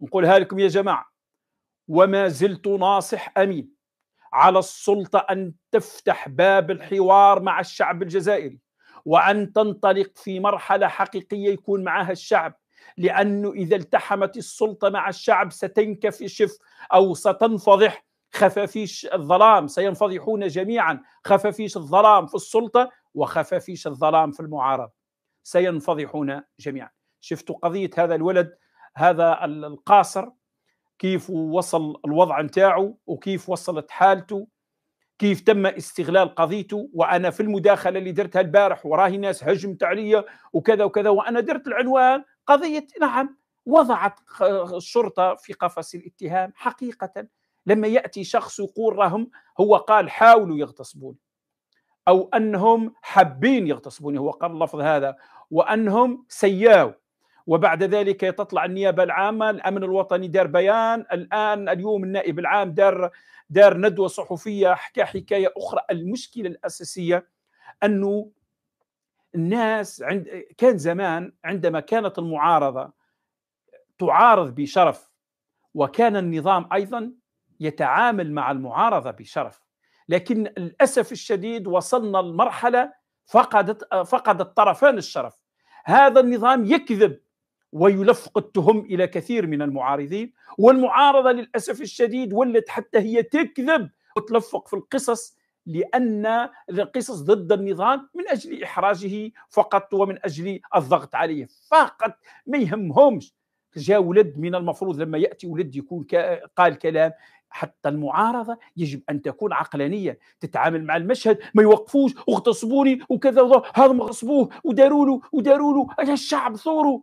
نقولها لكم يا جماعه وما زلت ناصح امين على السلطه ان تفتح باب الحوار مع الشعب الجزائري وان تنطلق في مرحله حقيقيه يكون معها الشعب لانه اذا التحمت السلطه مع الشعب ستنكشف او ستنفضح خفافيش الظلام سينفضحون جميعا خفافيش الظلام في السلطه وخفافيش الظلام في المعارضه سينفضحون جميعا شفتوا قضيه هذا الولد هذا القاصر كيف وصل الوضع نتاعو وكيف وصلت حالته كيف تم استغلال قضيته وانا في المداخله اللي درتها البارح وراهي ناس هجمت عليا وكذا وكذا وانا درت العنوان قضيه نعم وضعت الشرطه في قفص الاتهام حقيقه لما ياتي شخص يقول راهم هو قال حاولوا يغتصبوني او انهم حابين يغتصبوني هو قال اللفظ هذا وانهم سياو وبعد ذلك تطلع النيابه العامه الامن الوطني دار بيان الان اليوم النائب العام دار دار ندوه صحفيه حكى حكايه اخرى المشكله الاساسيه انه الناس عند كان زمان عندما كانت المعارضه تعارض بشرف وكان النظام ايضا يتعامل مع المعارضه بشرف لكن للاسف الشديد وصلنا لمرحله فقدت فقد الطرفان الشرف هذا النظام يكذب ويلفق التهم الى كثير من المعارضين والمعارضه للاسف الشديد ولت حتى هي تكذب وتلفق في القصص لان القصص ضد النظام من اجل احراجه فقط ومن اجل الضغط عليه فقط ما يهمهمش جاء ولد من المفروض لما ياتي ولد يكون قال كلام حتى المعارضة يجب أن تكون عقلانية تتعامل مع المشهد ما يوقفوش واغتصبوني وكذا هذا ما غصبوه وداروا له وداروا له الشعب ثوروا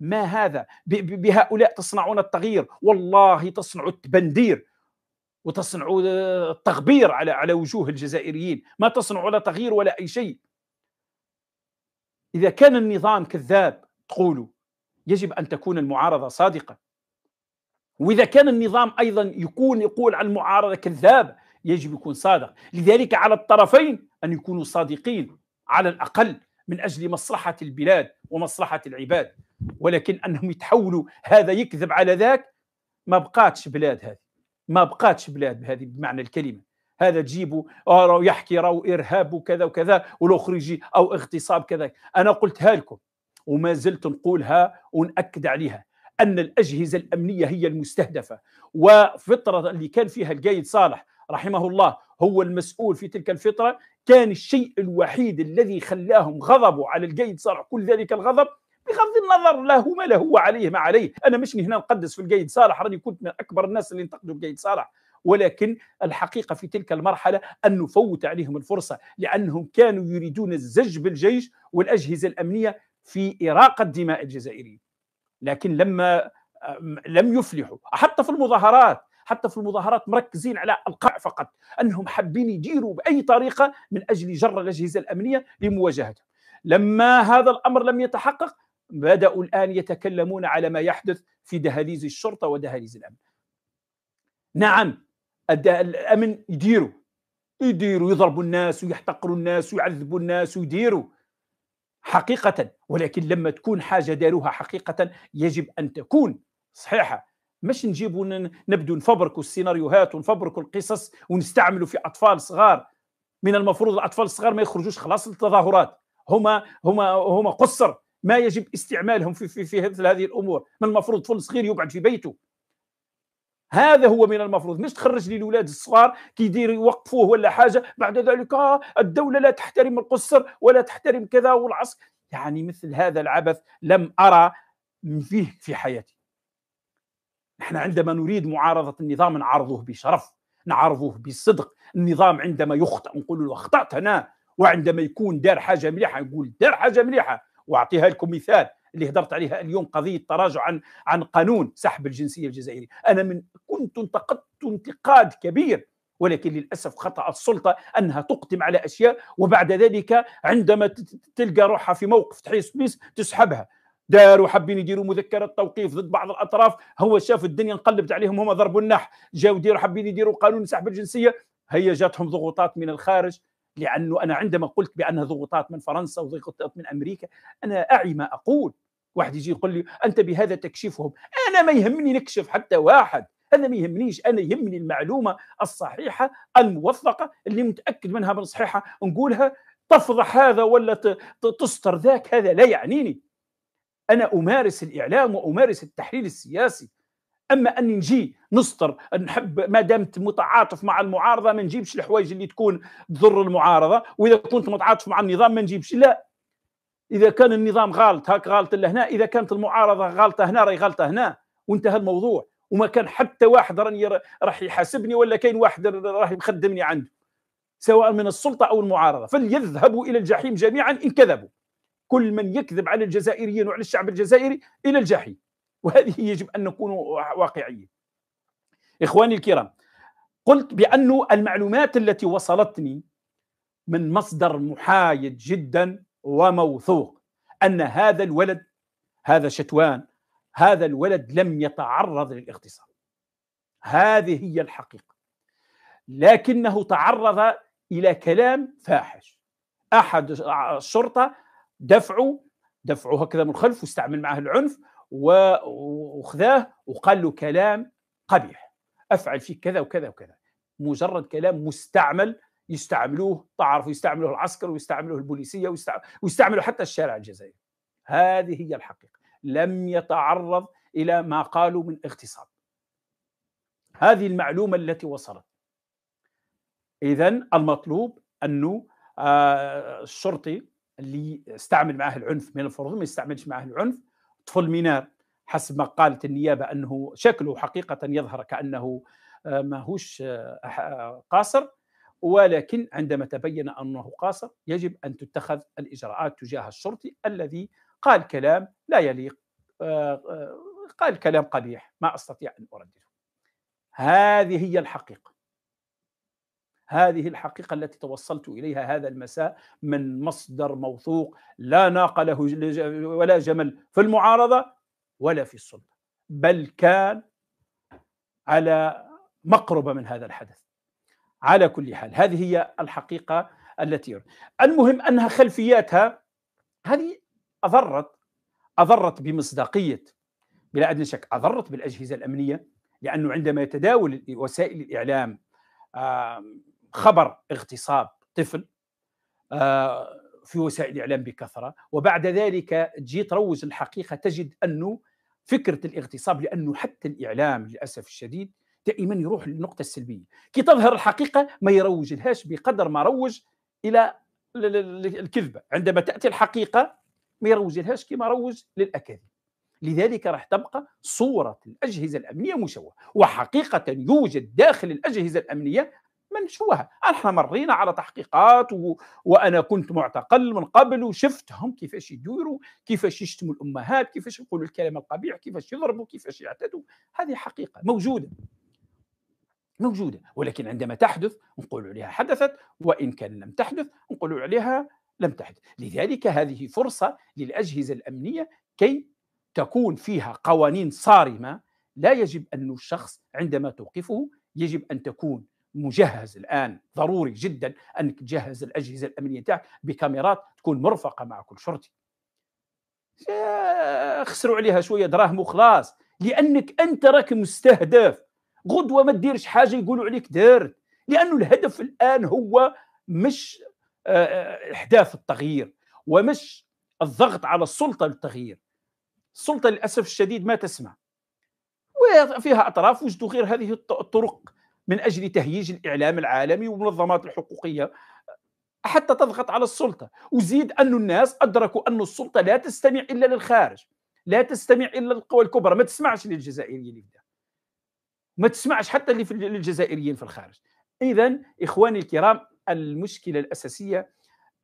ما هذا بهؤلاء تصنعون التغيير والله تصنع التبندير وتصنع التغبير على على وجوه الجزائريين ما تصنع لا تغيير ولا اي شيء اذا كان النظام كذاب تقولوا يجب ان تكون المعارضه صادقه واذا كان النظام ايضا يكون يقول عن المعارضه كذاب يجب يكون صادق لذلك على الطرفين ان يكونوا صادقين على الاقل من اجل مصلحه البلاد ومصلحه العباد ولكن انهم يتحولوا هذا يكذب على ذاك ما بقاتش بلاد هذه ما بقاتش بلاد هذه بمعنى الكلمه هذا تجيبه آه، راهو يحكي راهو ارهاب وكذا وكذا والاخر يجي او اغتصاب كذا انا قلتها لكم وما زلت نقولها ونأكد عليها ان الاجهزه الامنيه هي المستهدفه وفطره اللي كان فيها القايد صالح رحمه الله هو المسؤول في تلك الفتره كان الشيء الوحيد الذي خلاهم غضبوا على القايد صالح كل ذلك الغضب بغض النظر لا ما لا هو عليه ما عليه انا مش هنا نقدس في القايد صالح راني كنت من اكبر الناس اللي انتقدوا القايد صالح ولكن الحقيقه في تلك المرحله ان نفوت عليهم الفرصه لانهم كانوا يريدون الزج بالجيش والاجهزه الامنيه في اراقه دماء الجزائريين لكن لما لم يفلحوا حتى في المظاهرات حتى في المظاهرات مركزين على القاع فقط انهم حابين يديروا باي طريقه من اجل جر الاجهزه الامنيه لمواجهتهم لما هذا الامر لم يتحقق بدأوا الآن يتكلمون على ما يحدث في دهاليز الشرطة ودهاليز الأمن نعم الأمن يديروا يديروا يضربوا الناس ويحتقروا الناس ويعذبوا الناس ويديروا حقيقة ولكن لما تكون حاجة داروها حقيقة يجب أن تكون صحيحة مش نجيبوا نبدو نفبركوا السيناريوهات ونفبركوا القصص ونستعملوا في أطفال صغار من المفروض الأطفال الصغار ما يخرجوش خلاص للتظاهرات هما هما هما قصر ما يجب استعمالهم في, في, في مثل هذه الامور من المفروض طفل صغير يقعد في بيته هذا هو من المفروض مش تخرج لي الاولاد الصغار كيدير يوقفوه ولا حاجه بعد ذلك آه الدوله لا تحترم القصر ولا تحترم كذا والعصر يعني مثل هذا العبث لم ارى فيه في حياتي نحن عندما نريد معارضه النظام نعارضه بشرف نعارضه بصدق النظام عندما يخطئ نقول له اخطات انا وعندما يكون دار حاجه مليحه نقول دار حاجه مليحه واعطيها لكم مثال اللي هدرت عليها اليوم قضيه تراجع عن عن قانون سحب الجنسيه الجزائري انا من كنت انتقدت انتقاد كبير ولكن للاسف خطا السلطه انها تقدم على اشياء وبعد ذلك عندما تلقى روحها في موقف تحيس بيس تسحبها داروا حابين يديروا مذكرة توقيف ضد بعض الأطراف هو شاف الدنيا انقلبت عليهم هما ضربوا النح جاوا ديروا حابين يديروا قانون سحب الجنسية هي جاتهم ضغوطات من الخارج لأنه أنا عندما قلت بأنها ضغوطات من فرنسا وضغوطات من أمريكا أنا أعي ما أقول واحد يجي يقول لي أنت بهذا تكشفهم أنا ما يهمني نكشف حتى واحد أنا ما يهمنيش أنا يهمني المعلومة الصحيحة الموثقة اللي متأكد منها من صحيحة نقولها تفضح هذا ولا تستر ذاك هذا لا يعنيني أنا أمارس الإعلام وأمارس التحليل السياسي اما اني نجي نسطر نحب ما دامت متعاطف مع المعارضه ما نجيبش الحوايج اللي تكون تضر المعارضه واذا كنت متعاطف مع النظام ما نجيبش لا اذا كان النظام غالط هاك غالط لهنا اذا كانت المعارضه غالطه هنا راهي غالطه هنا وانتهى الموضوع وما كان حتى واحد راني راح يحاسبني ولا كاين واحد راح يخدمني عنده سواء من السلطه او المعارضه فليذهبوا الى الجحيم جميعا ان كذبوا كل من يكذب على الجزائريين وعلى الشعب الجزائري الى الجحيم وهذه يجب أن نكون واقعيين إخواني الكرام قلت بأن المعلومات التي وصلتني من مصدر محايد جدا وموثوق أن هذا الولد هذا شتوان هذا الولد لم يتعرض للاغتصاب هذه هي الحقيقة لكنه تعرض إلى كلام فاحش أحد الشرطة دفعه دفعه هكذا من الخلف واستعمل معه العنف وخذاه وقال له كلام قبيح افعل فيك كذا وكذا وكذا مجرد كلام مستعمل يستعملوه تعرفوا يستعملوه العسكر ويستعملوه البوليسيه ويستعملوه حتى الشارع الجزائري هذه هي الحقيقه لم يتعرض الى ما قالوا من اغتصاب هذه المعلومه التي وصلت اذا المطلوب انه آه، الشرطي اللي استعمل معه العنف من الفرض ما يستعملش معه العنف طفل مينار حسب ما قالت النيابه انه شكله حقيقه يظهر كانه آه، ماهوش آه، آه، قاصر ولكن عندما تبين انه قاصر يجب ان تتخذ الاجراءات تجاه الشرطي الذي قال كلام لا يليق قال كلام قبيح ما استطيع ان أردده هذه هي الحقيقه هذه الحقيقه التي توصلت اليها هذا المساء من مصدر موثوق لا ناق له ولا جمل في المعارضه ولا في السلطه بل كان على مقربه من هذا الحدث على كل حال هذه هي الحقيقه التي المهم انها خلفياتها هذه اضرت اضرت بمصداقيه بلا ادنى شك اضرت بالاجهزه الامنيه لانه عندما يتداول وسائل الاعلام خبر اغتصاب طفل آه، في وسائل الاعلام بكثره وبعد ذلك تجي تروج الحقيقه تجد انه فكره الاغتصاب لانه حتى الاعلام للاسف الشديد دائما يروح للنقطه السلبيه كي تظهر الحقيقه ما يروج لهاش بقدر ما روج الى الكذبه عندما تاتي الحقيقه ما يروج لهاش كما روج للاكاذيب لذلك راح تبقى صورة الأجهزة الأمنية مشوهة وحقيقة يوجد داخل الأجهزة الأمنية من شوها احنا مرينا على تحقيقات و... وانا كنت معتقل من قبل وشفتهم كيفاش يديروا كيفاش يشتموا الامهات كيفاش يقولوا الكلام القبيح كيفاش يضربوا كيفاش يعتدوا هذه حقيقه موجوده موجوده ولكن عندما تحدث نقول عليها حدثت وان كان لم تحدث نقول عليها لم تحدث لذلك هذه فرصه للاجهزه الامنيه كي تكون فيها قوانين صارمه لا يجب ان الشخص عندما توقفه يجب ان تكون مجهز الان ضروري جدا انك تجهز الاجهزه الامنيه تاعك بكاميرات تكون مرفقه مع كل شرطي خسروا عليها شويه دراهم وخلاص لانك انت راك مستهدف غدوه ما تديرش حاجه يقولوا عليك دارت لانه الهدف الان هو مش آه، آه، احداث التغيير ومش الضغط على السلطه للتغيير السلطه للاسف الشديد ما تسمع وفيها اطراف وجدوا غير هذه الطرق من اجل تهييج الاعلام العالمي والمنظمات الحقوقيه حتى تضغط على السلطه، وزيد أن الناس ادركوا أن السلطه لا تستمع الا للخارج، لا تستمع الا للقوى الكبرى، ما تسمعش للجزائريين اللي ما تسمعش حتى اللي في للجزائريين في الخارج. اذا اخواني الكرام المشكله الاساسيه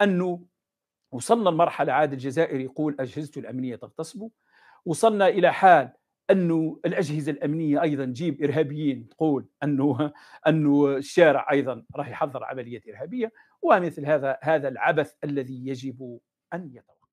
انه وصلنا لمرحله عاد الجزائر يقول اجهزته الامنيه تغتصبه، وصلنا الى حال انه الاجهزه الامنيه ايضا تجيب ارهابيين تقول انه انه الشارع ايضا راح يحضر عمليات ارهابيه ومثل هذا هذا العبث الذي يجب ان يتوقف